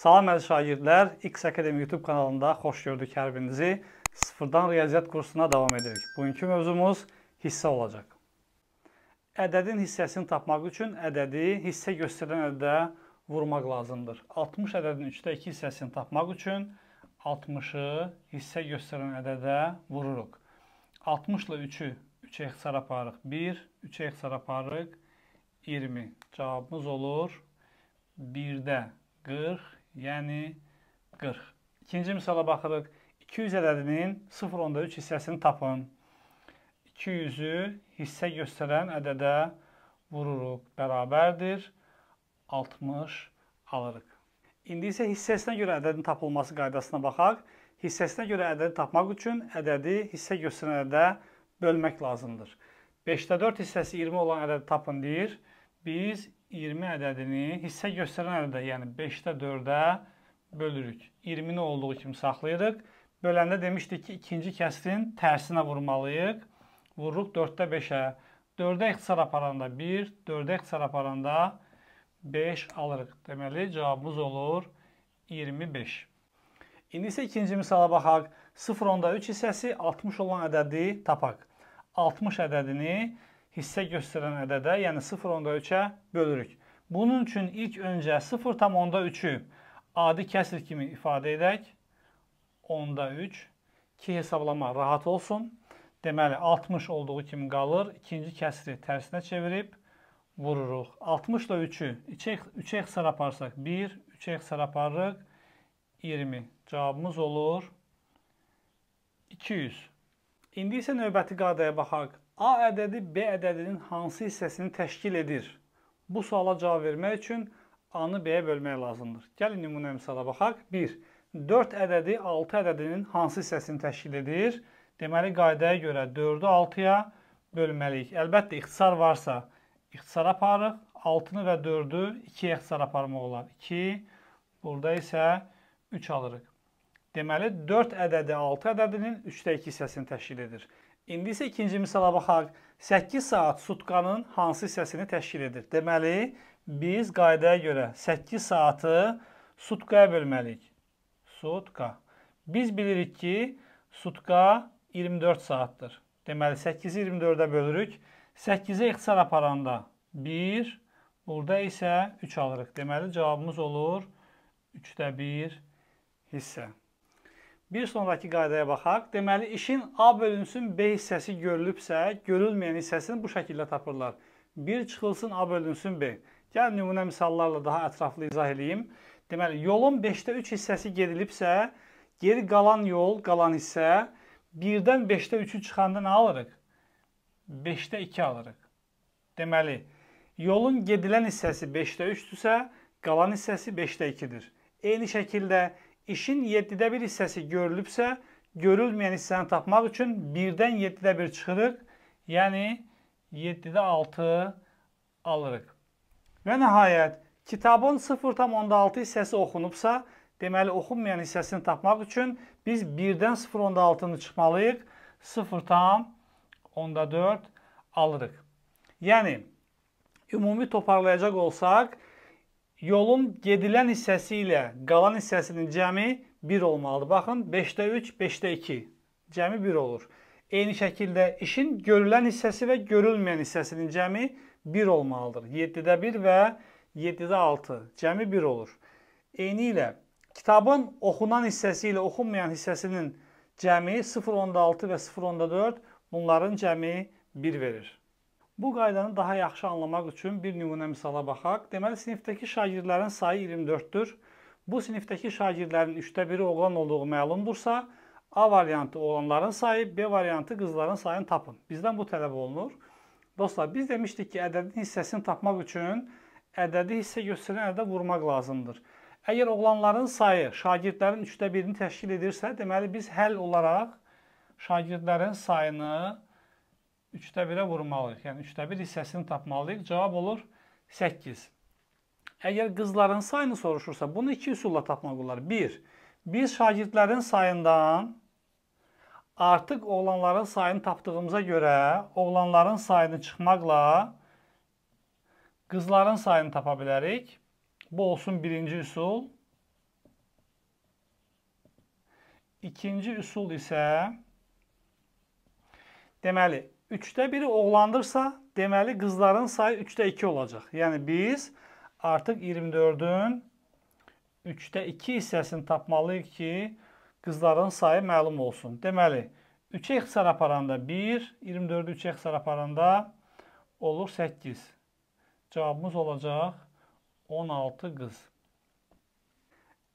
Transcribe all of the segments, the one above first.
Salam əziz şagirdlər, X Akademi YouTube kanalında xoş gördük hər birinizi. Sıfırdan riyaziyyat kursuna davam edirik. Bugünkü mövzumuz hissə olacaq. Ədədin hissəsini tapmaq üçün ədədi hissə göstərən ədədə vurmaq lazımdır. 60 ədədin 3-də 2 hissəsini tapmaq üçün 60-ı hissə göstərən ədədə vururuq. 60 ilə 3-ü 3-ə ixtisar aparırıq. 1, 3-ə ixtisar aparırıq. 20. Cavabımız olur 1-də 40, yəni 40. İkinci misala baxırıq. 200 ədədinin 0.3 hissəsini tapın. 200-ü hissə göstərən ədədə vururuq. Bərabərdir 60 alırıq. İndi isə hissəsinə görə ədədin tapılması qaydasına baxaq. Hissəsinə görə ədədi tapmaq üçün ədədi hissə göstərən ədədə bölmək lazımdır. 5-də 4 hissəsi 20 olan ədədi tapın deyir. Biz 20 ədədini hissə göstərən ədədə, yəni 5-də 4-ə bölürük. 20-ni olduğu kimi saxlayırıq. Böləndə demişdik ki, ikinci kəsrin tərsinə vurmalıyıq. Vururuq 4-də 5-ə. 4-ə ixtisar aparanda 1, 4-ə ixtisar aparanda 5 alırıq. Deməli, cavabımız olur 25. İndi isə ikinci misala baxaq. 0.3 hissəsi 60 olan ədədi tapaq. 60 ədədini tapaq hissə göstərən ədədə, yəni 0.3-ə bölürük. Bunun üçün ilk öncə 0.3-ü adi kəsir kimi ifadə edək. 10-da 3 ki, hesablama rahat olsun. Deməli, 60 olduğu kimi qalır. İkinci kəsiri tərsinə çevirib vururuq. 60 ilə 3-ü 3-ə xısar aparsaq 1, 3-ə xısar aparırıq 20. Cavabımız olur 200. İndi isə növbəti qadaya baxaq. A ədədi B ədədinin hansı hissəsini təşkil edir? Bu suala cavab vermək üçün A-nı B-yə bölmək lazımdır. Gəlin nümunə misala baxaq. 1. 4 ədədi 6 ədədinin hansı hissəsini təşkil edir? Deməli, qaydaya görə 4-ü 6-ya bölməliyik. Əlbəttə, ixtisar varsa ixtisar aparırıq. 6-nı və 4-ü 2-yə ixtisar aparmaq olar. 2, burada isə 3 alırıq. Deməli 4 ədədi 6 ədədinin 3də 2 hissəsini təşkil edir. İndi isə ikinci misala baxaq. 8 saat sutkanın hansı hissəsini təşkil edir? Deməli, biz qaydaya görə 8 saatı sutkaya bölməliyik. Sutka. Biz bilirik ki, sutka 24 saatdır. Deməli, 8-i 24-ə bölürük. 8-ə ixtisar aparanda 1, burada isə 3 alırıq. Deməli, cavabımız olur 3-də 1 hissə. Bir sonraki qaydaya baxaq. Deməli, işin A bölünsün B hissəsi görülübsə, görülməyən hissəsini bu şəkildə tapırlar. 1 çıxılsın A bölünsün B. Gəl nümunə misallarla daha ətraflı izah edeyim. Deməli, yolun 5-də 3 hissəsi gedilibsə, geri qalan yol, qalan hissə 1-dən 5-də 3-ü çıxanda nə alırıq? 5-də 2 alırıq. Deməli, yolun gedilən hissəsi 5-də 3-dürsə, qalan hissəsi 5-də 2-dir. Eyni şəkildə İşin 7-də 1 hissəsi görülübsə, görülməyən hissəni tapmaq üçün 1-dən 7-də 1 çıxırıq. Yəni 7-də 6 alırıq. Və nəhayət kitabın 0.6 hissəsi oxunubsa, deməli oxunmayan hissəsini tapmaq üçün biz 1-dən 0.6-nı çıxmalıyıq. 0.4 alırıq. Yəni ümumi toparlayacaq olsaq, yolun gedilən hissəsi ilə qalan hissəsinin cəmi 1 olmalıdır. Baxın, 5-də 3, 5-də 2. Cəmi 1 olur. Eyni şəkildə işin görülən hissəsi və görülməyən hissəsinin cəmi 1 olmalıdır. 7-də 1 və 7-də 6. Cəmi 1 olur. Eyni ilə kitabın oxunan hissəsi ilə oxunmayan hissəsinin cəmi 0.6 və 0.4 bunların cəmi 1 verir. Bu qaydanı daha yaxşı anlamaq üçün bir nümunə misala baxaq. Deməli, sinifdəki şagirdlərin sayı 24-dür. Bu sinifdəki şagirdlərin 3də biri oğlan olduğu məlumdursa, A variantı oğlanların sayı, B variantı qızların sayını tapın. Bizdən bu tələb olunur. Dostlar, biz demişdik ki, ədədin hissəsini tapmaq üçün ədədi hissə göstərən ədədə vurmaq lazımdır. Əgər oğlanların sayı şagirdlərin 3də birini təşkil edirsə, deməli biz həll olaraq şagirdlərin sayını tapın 3də 1-ə vurmalıyıq. Yəni 3də 1 hissəsini tapmalıyıq. Cavab olur 8. Əgər qızların sayını soruşursa, bunu iki üsulla tapmaq olar. 1. Biz şagirdlərin sayından artıq oğlanların sayını tapdığımıza görə oğlanların sayını çıxmaqla qızların sayını tapa bilərik. Bu olsun birinci üsul. İkinci üsul isə deməli 3-də 1-i oğlandırsa, deməli qızların sayı 3-də 2 olacaq. Yəni biz artıq 24-ün 3-də 2 hissəsini tapmalıyıq ki, qızların sayı məlum olsun. Deməli, 3-ə ixtisar aparanda 1, 24-ü 3-ə ixtisar aparanda olur 8. Cavabımız olacaq 16 qız.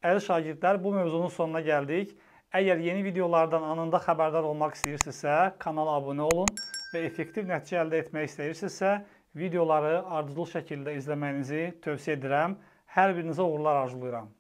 Əziz şagirdlər, bu mövzunun sonuna gəldik. Əgər yeni videolardan anında xəbərdar olmaq istəyirsinizsə, kanala abunə olun və effektiv nəticə əldə etmək istəyirsinizsə, videoları ardıcıl şəkildə izləmənizi tövsiyə edirəm. Hər birinizə uğurlar arzulayıram.